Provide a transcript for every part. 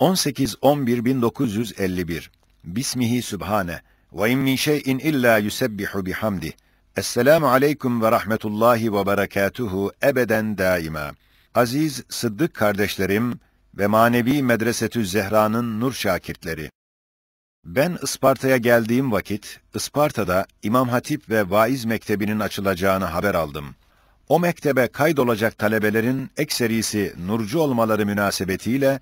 18-11-1951 Bismihi Sübhane ve in min şeyin illa yusebbihu bihamdi. Esselamu aleyküm ve rahmetullahi ve berekatuhu ebeden daima. Aziz Sıddık kardeşlerim ve manevi medresetü Zehra'nın nur şakirtleri. Ben Isparta'ya geldiğim vakit, Isparta'da İmam Hatip ve Vaiz Mektebi'nin açılacağını haber aldım. O mektebe kaydolacak talebelerin ekserisi nurcu olmaları münasebetiyle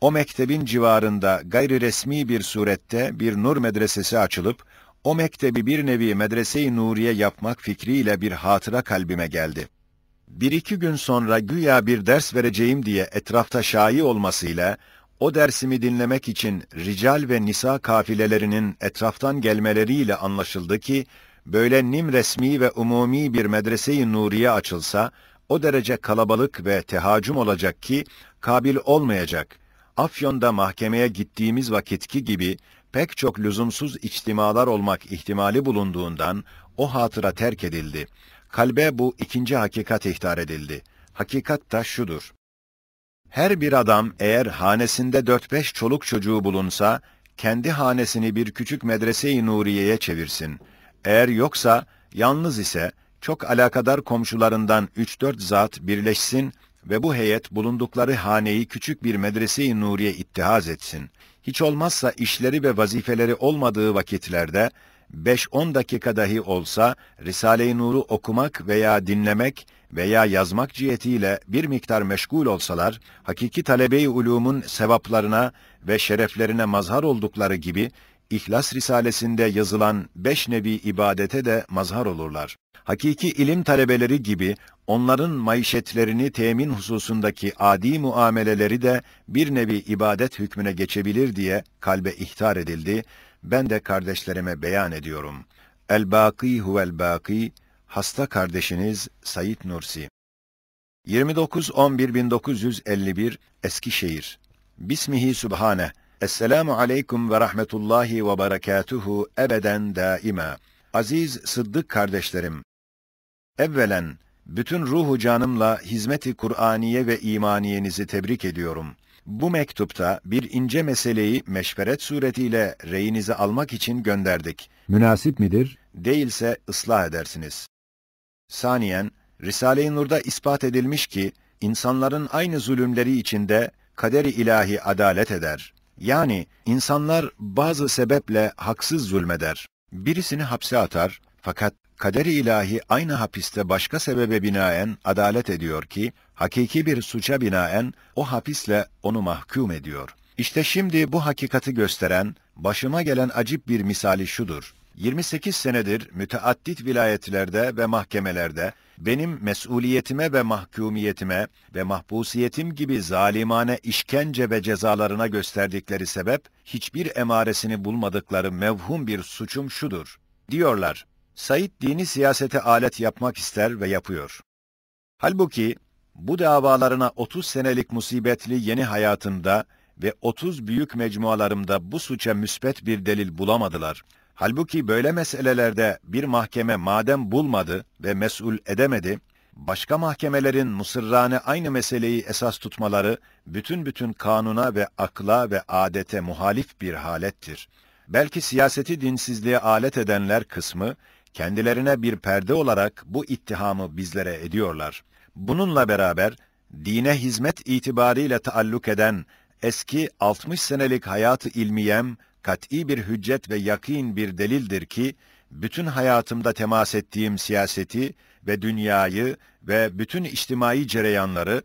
o mektebin civarında gayri resmi bir surette bir nur medresesi açılıp, o mektebi bir nevi medrese-i nuriye yapmak fikriyle bir hatıra kalbime geldi. Bir iki gün sonra güya bir ders vereceğim diye etrafta şai olmasıyla, o dersimi dinlemek için rical ve nisa kafilelerinin etraftan gelmeleriyle anlaşıldı ki, böyle nim resmi ve umumi bir medrese-i nuriye açılsa, o derece kalabalık ve tehacüm olacak ki, kabil olmayacak Afyon'da mahkemeye gittiğimiz vakitki gibi pek çok lüzumsuz içtimalar olmak ihtimali bulunduğundan o hatıra terk edildi. Kalbe bu ikinci hakikat ihtar edildi. Hakikat da şudur. Her bir adam eğer hanesinde dört beş çoluk çocuğu bulunsa, kendi hanesini bir küçük medrese-i Nuriye'ye çevirsin. Eğer yoksa, yalnız ise, çok alakadar komşularından üç dört zat birleşsin ve bu heyet bulundukları haneyi küçük bir medrese-i nuriye ittihaz etsin. Hiç olmazsa işleri ve vazifeleri olmadığı vakitlerde 5-10 dakika dahi olsa Risale-i Nur'u okumak veya dinlemek veya yazmak cihetiyle bir miktar meşgul olsalar, hakiki talebe-i ulumun sevaplarına ve şereflerine mazhar oldukları gibi İhlas Risalesinde yazılan beş nebi ibadete de mazhar olurlar. Hakiki ilim talebeleri gibi onların maişetlerini temin hususundaki adi muameleleri de bir nevi ibadet hükmüne geçebilir diye kalbe ihtar edildi. Ben de kardeşlerime beyan ediyorum. El-Baki huvel-Baki, hasta kardeşiniz Sayit Nursi. 29 29.11.1951 Eskişehir Bismihi Sübhane Esselamu aleyküm ve rahmetullahi ve berekatuhu ebeden daima. Aziz Sıddık kardeşlerim, evvelen bütün ruhu canımla hizmeti Kur'aniye ve imaniyenizi tebrik ediyorum. Bu mektupta bir ince meseleyi meşveret suretiyle reyinizi almak için gönderdik. Münasip midir? Değilse ıslah edersiniz. Saniyen, Risale-i Nur'da ispat edilmiş ki, insanların aynı zulümleri içinde kader-i ilahi adalet eder. Yani insanlar bazı sebeple haksız zulmeder. Birisini hapse atar fakat kaderi ilahi aynı hapiste başka sebebe binaen adalet ediyor ki, hakiki bir suça binaen o hapisle onu mahkum ediyor. İşte şimdi bu hakikati gösteren, başıma gelen acip bir misali şudur. 28 senedir müteaddit vilayetlerde ve mahkemelerde benim mesuliyetime ve mahkumiyetime ve mahpusiyetim gibi zalimane işkence ve cezalarına gösterdikleri sebep hiçbir emaresini bulmadıkları mevhum bir suçum şudur. Diyorlar, Said dini siyasete alet yapmak ister ve yapıyor. Halbuki bu davalarına 30 senelik musibetli yeni hayatımda ve 30 büyük mecmualarımda bu suça müsbet bir delil bulamadılar. Halbuki böyle meselelerde bir mahkeme madem bulmadı ve mesul edemedi, başka mahkemelerin mısırrane aynı meseleyi esas tutmaları bütün bütün kanuna ve akla ve adete muhalif bir halettir. Belki siyaseti dinsizliğe alet edenler kısmı kendilerine bir perde olarak bu ittihamı bizlere ediyorlar. Bununla beraber dine hizmet itibariyle taalluk eden eski 60 senelik hayatı ilmiyem kat'i bir hüccet ve yakin bir delildir ki, bütün hayatımda temas ettiğim siyaseti ve dünyayı ve bütün içtimai cereyanları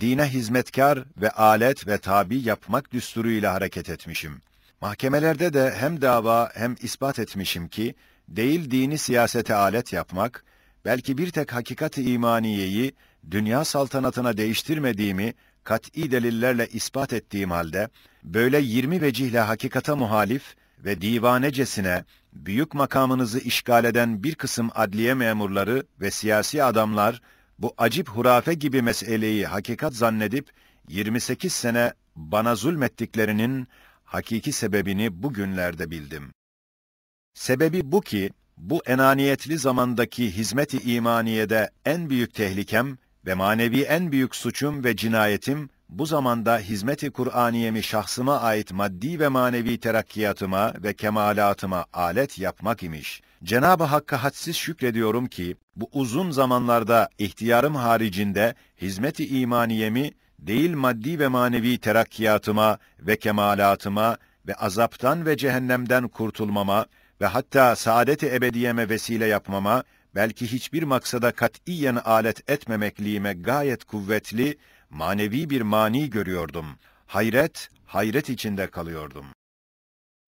dine hizmetkar ve alet ve tabi yapmak düsturuyla hareket etmişim. Mahkemelerde de hem dava hem ispat etmişim ki, değil dini siyasete alet yapmak, belki bir tek hakikat-i imaniyeyi dünya saltanatına değiştirmediğimi kat'î delillerle ispat ettiğim halde, böyle yirmi vecihle hakikata muhalif ve divanecesine, büyük makamınızı işgal eden bir kısım adliye memurları ve siyasi adamlar, bu acip hurafe gibi meseleyi hakikat zannedip, 28 sene bana zulmettiklerinin hakiki sebebini bugünlerde bildim. Sebebi bu ki, bu enaniyetli zamandaki hizmet-i imaniyede en büyük tehlikem, ve manevi en büyük suçum ve cinayetim bu zamanda hizmeti Kur'aniyemi şahsıma ait maddi ve manevi terakkiyatıma ve kemalatıma alet yapmak imiş. Cenab-ı Hakk'a hadsiz şükrediyorum ki bu uzun zamanlarda ihtiyarım haricinde hizmeti imaniyemi değil maddi ve manevi terakkiyatıma ve kemalatıma ve azaptan ve cehennemden kurtulmama ve hatta saadet-i ebediyeme vesile yapmama belki hiçbir maksada katiyen alet etmemekliğime gayet kuvvetli, manevi bir mani görüyordum. Hayret, hayret içinde kalıyordum.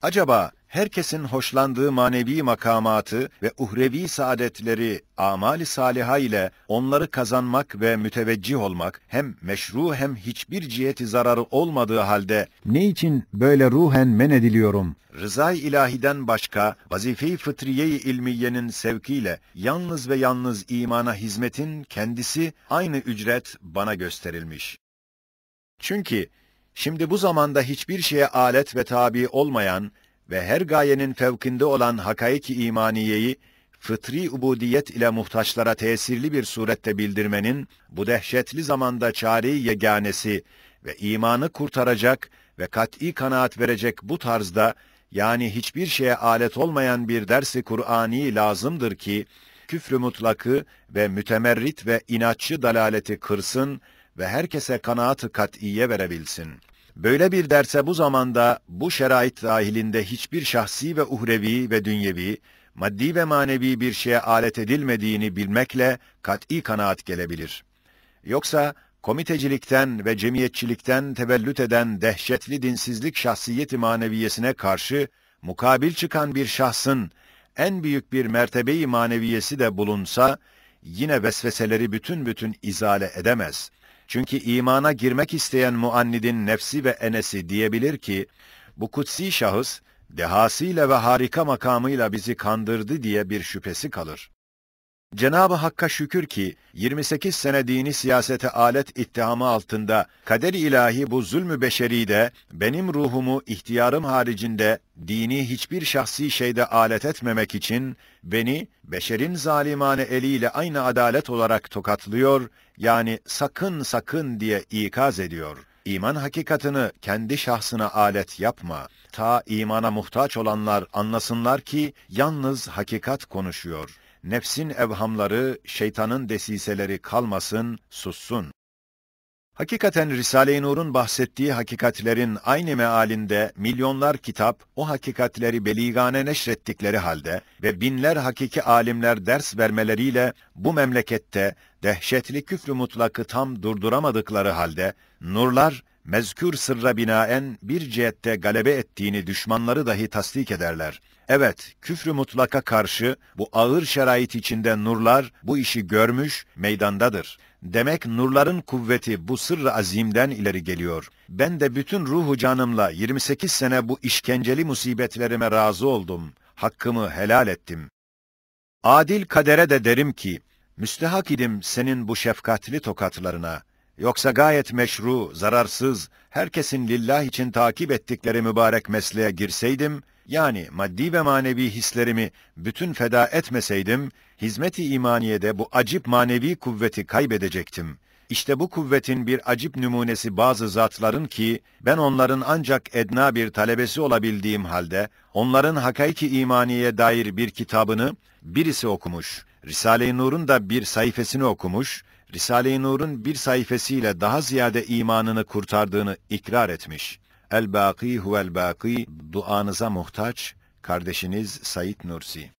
Acaba herkesin hoşlandığı manevi makamatı ve uhrevi saadetleri amali saliha ile onları kazanmak ve müteveccih olmak hem meşru hem hiçbir ciheti zararı olmadığı halde ne için böyle ruhen men ediliyorum? Rızay ilahiden başka vazife-i fıtriye-i ilmiyenin sevkiyle yalnız ve yalnız imana hizmetin kendisi aynı ücret bana gösterilmiş. Çünkü Şimdi bu zamanda hiçbir şeye alet ve tabi olmayan ve her gayenin fevkinde olan hakaik-i imaniyeyi fıtri ubudiyet ile muhtaçlara tesirli bir surette bildirmenin bu dehşetli zamanda çareyi yeganesi ve imanı kurtaracak ve kat'î kanaat verecek bu tarzda yani hiçbir şeye alet olmayan bir dersi Kur'ani lazımdır ki küfrü mutlakı ve mütemerrit ve inatçı dalaleti kırsın ve herkese kanaatı kat'iye verebilsin. Böyle bir derse bu zamanda, bu şerait dahilinde hiçbir şahsi ve uhrevi ve dünyevi, maddi ve manevi bir şeye alet edilmediğini bilmekle kat'î kanaat gelebilir. Yoksa komitecilikten ve cemiyetçilikten tevellüt eden dehşetli dinsizlik şahsiyeti maneviyesine karşı mukabil çıkan bir şahsın en büyük bir mertebeyi maneviyesi de bulunsa yine vesveseleri bütün bütün izale edemez. Çünkü imana girmek isteyen muannidin nefsi ve enesi diyebilir ki, bu kutsi şahıs, dehasıyla ve harika makamıyla bizi kandırdı diye bir şüphesi kalır. Cenab-ı Hakk'a şükür ki 28 sene dini siyasete alet ittihamı altında kader ilahi bu zulmü beşeri de benim ruhumu ihtiyarım haricinde dini hiçbir şahsi şeyde alet etmemek için beni beşerin zalimane eliyle aynı adalet olarak tokatlıyor yani sakın sakın diye ikaz ediyor. İman hakikatını kendi şahsına alet yapma. Ta imana muhtaç olanlar anlasınlar ki yalnız hakikat konuşuyor.'' nefsin evhamları, şeytanın desiseleri kalmasın, sussun. Hakikaten Risale-i Nur'un bahsettiği hakikatlerin aynı mealinde milyonlar kitap o hakikatleri beligane neşrettikleri halde ve binler hakiki alimler ders vermeleriyle bu memlekette dehşetli küfrü mutlakı tam durduramadıkları halde nurlar mezkür sırra binaen bir cihette galebe ettiğini düşmanları dahi tasdik ederler. Evet, küfrü mutlaka karşı bu ağır şerait içinde nurlar bu işi görmüş, meydandadır. Demek nurların kuvveti bu sırrı azimden ileri geliyor. Ben de bütün ruhu canımla 28 sene bu işkenceli musibetlerime razı oldum. Hakkımı helal ettim. Adil kadere de derim ki, müstehak idim senin bu şefkatli tokatlarına.'' Yoksa gayet meşru, zararsız, herkesin lillah için takip ettikleri mübarek mesleğe girseydim, yani maddi ve manevi hislerimi bütün feda etmeseydim, hizmet-i imaniyede bu acip manevi kuvveti kaybedecektim. İşte bu kuvvetin bir acip numunesi bazı zatların ki, ben onların ancak edna bir talebesi olabildiğim halde, onların hakaiki imaniye dair bir kitabını birisi okumuş, Risale-i Nur'un da bir sayfasını okumuş, Risale-i Nur'un bir sayfesiyle daha ziyade imanını kurtardığını ikrar etmiş. El-Bâkî huvel-Bâkî, duanıza muhtaç, kardeşiniz Said Nursi.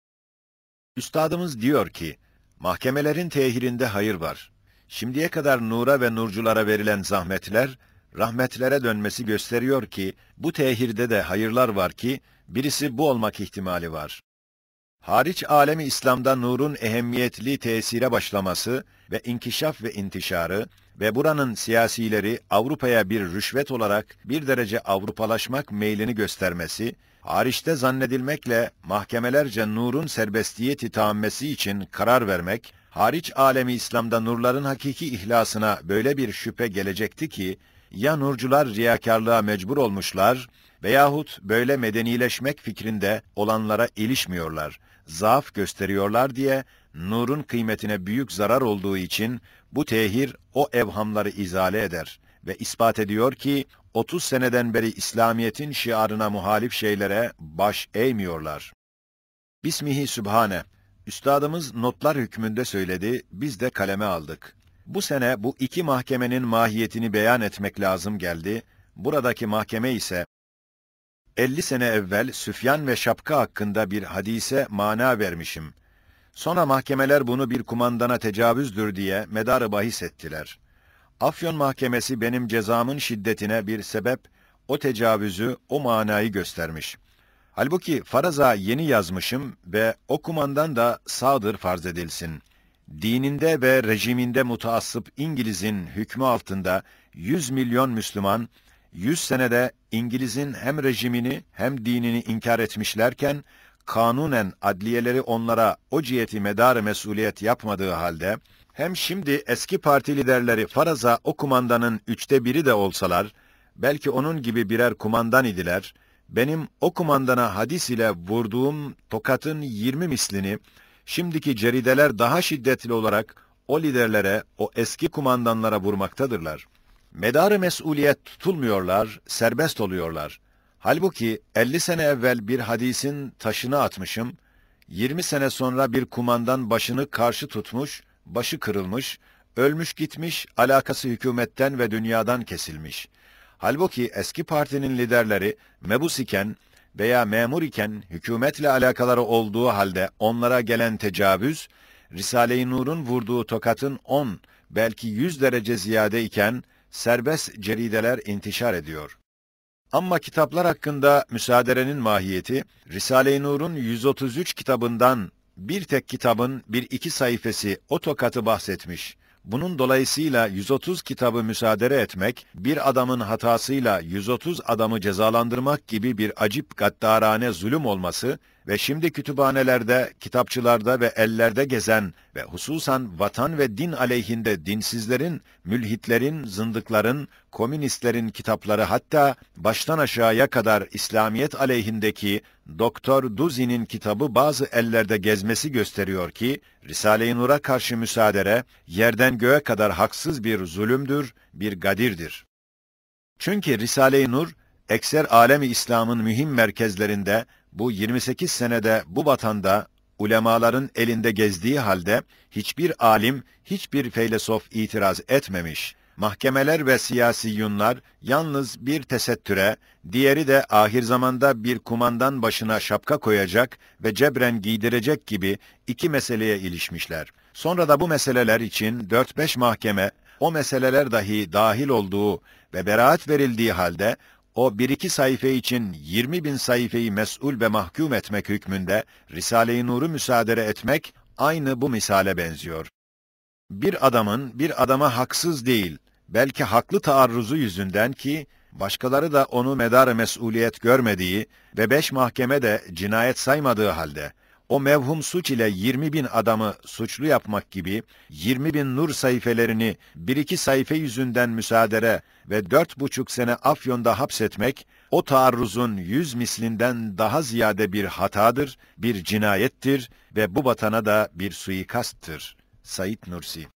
Üstadımız diyor ki, mahkemelerin tehirinde hayır var. Şimdiye kadar nura ve nurculara verilen zahmetler, rahmetlere dönmesi gösteriyor ki, bu tehirde de hayırlar var ki, birisi bu olmak ihtimali var. Hariç alemi İslam'da nurun ehemmiyetli tesire başlaması, ve inkişaf ve intişarı ve buranın siyasileri Avrupa'ya bir rüşvet olarak bir derece Avrupalaşmak meylini göstermesi, hariçte zannedilmekle mahkemelerce nurun serbestliğe titammesi için karar vermek, hariç alemi İslam'da nurların hakiki ihlasına böyle bir şüphe gelecekti ki, ya nurcular riyakarlığa mecbur olmuşlar veyahut böyle medenileşmek fikrinde olanlara ilişmiyorlar zaaf gösteriyorlar diye nurun kıymetine büyük zarar olduğu için bu tehir o evhamları izale eder ve ispat ediyor ki 30 seneden beri İslamiyet'in şiarına muhalif şeylere baş eğmiyorlar. Bismihi Sübhane. Üstadımız notlar hükmünde söyledi, biz de kaleme aldık. Bu sene bu iki mahkemenin mahiyetini beyan etmek lazım geldi. Buradaki mahkeme ise 50 sene evvel Süfyan ve Şapka hakkında bir hadise mana vermişim. Sonra mahkemeler bunu bir kumandana tecavüzdür diye medarı bahis ettiler. Afyon mahkemesi benim cezamın şiddetine bir sebep, o tecavüzü, o manayı göstermiş. Halbuki faraza yeni yazmışım ve o kumandan da sağdır farz edilsin. Dininde ve rejiminde mutaassıp İngiliz'in hükmü altında 100 milyon Müslüman, 100 senede İngiliz'in hem rejimini hem dinini inkar etmişlerken, kanunen adliyeleri onlara o ciheti medarı mesuliyet yapmadığı halde, hem şimdi eski parti liderleri faraza o kumandanın üçte biri de olsalar, belki onun gibi birer kumandan idiler, benim o kumandana hadis ile vurduğum tokatın yirmi mislini, şimdiki cerideler daha şiddetli olarak o liderlere, o eski kumandanlara vurmaktadırlar.'' medarı mesuliyet tutulmuyorlar, serbest oluyorlar. Halbuki 50 sene evvel bir hadisin taşını atmışım, 20 sene sonra bir kumandan başını karşı tutmuş, başı kırılmış, ölmüş gitmiş, alakası hükümetten ve dünyadan kesilmiş. Halbuki eski partinin liderleri mebus iken veya memur iken hükümetle alakaları olduğu halde onlara gelen tecavüz, Risale-i Nur'un vurduğu tokatın 10 belki 100 derece ziyade iken serbest cerideler intişar ediyor. Ama kitaplar hakkında müsaderenin mahiyeti, Risale-i Nur'un 133 kitabından bir tek kitabın bir iki sayfesi o tokatı bahsetmiş. Bunun dolayısıyla 130 kitabı müsaadere etmek, bir adamın hatasıyla 130 adamı cezalandırmak gibi bir acip gaddarane zulüm olması ve şimdi kütüphanelerde, kitapçılarda ve ellerde gezen ve hususan vatan ve din aleyhinde dinsizlerin, mülhitlerin, zındıkların, komünistlerin kitapları hatta baştan aşağıya kadar İslamiyet aleyhindeki Doktor Duzi'nin kitabı bazı ellerde gezmesi gösteriyor ki, Risale-i Nur'a karşı müsaadere, yerden göğe kadar haksız bir zulümdür, bir gadirdir. Çünkü Risale-i Nur, ekser alemi İslam'ın mühim merkezlerinde, bu 28 senede bu vatanda ulemaların elinde gezdiği halde hiçbir alim, hiçbir feylesof itiraz etmemiş mahkemeler ve siyasi yunlar yalnız bir tesettüre, diğeri de ahir zamanda bir kumandan başına şapka koyacak ve cebren giydirecek gibi iki meseleye ilişmişler. Sonra da bu meseleler için 4-5 mahkeme, o meseleler dahi dahil olduğu ve beraat verildiği halde o bir iki sayfa için 20 bin sayfayı mesul ve mahkum etmek hükmünde Risale-i Nur'u müsaade etmek aynı bu misale benziyor. Bir adamın bir adama haksız değil, belki haklı taarruzu yüzünden ki, başkaları da onu medar mesuliyet görmediği ve beş mahkeme de cinayet saymadığı halde, o mevhum suç ile 20 bin adamı suçlu yapmak gibi 20 bin nur sayfelerini bir iki sayfa yüzünden müsaadere ve dört buçuk sene Afyon'da hapsetmek, o taarruzun yüz mislinden daha ziyade bir hatadır, bir cinayettir ve bu vatana da bir suikasttır. Said Nursi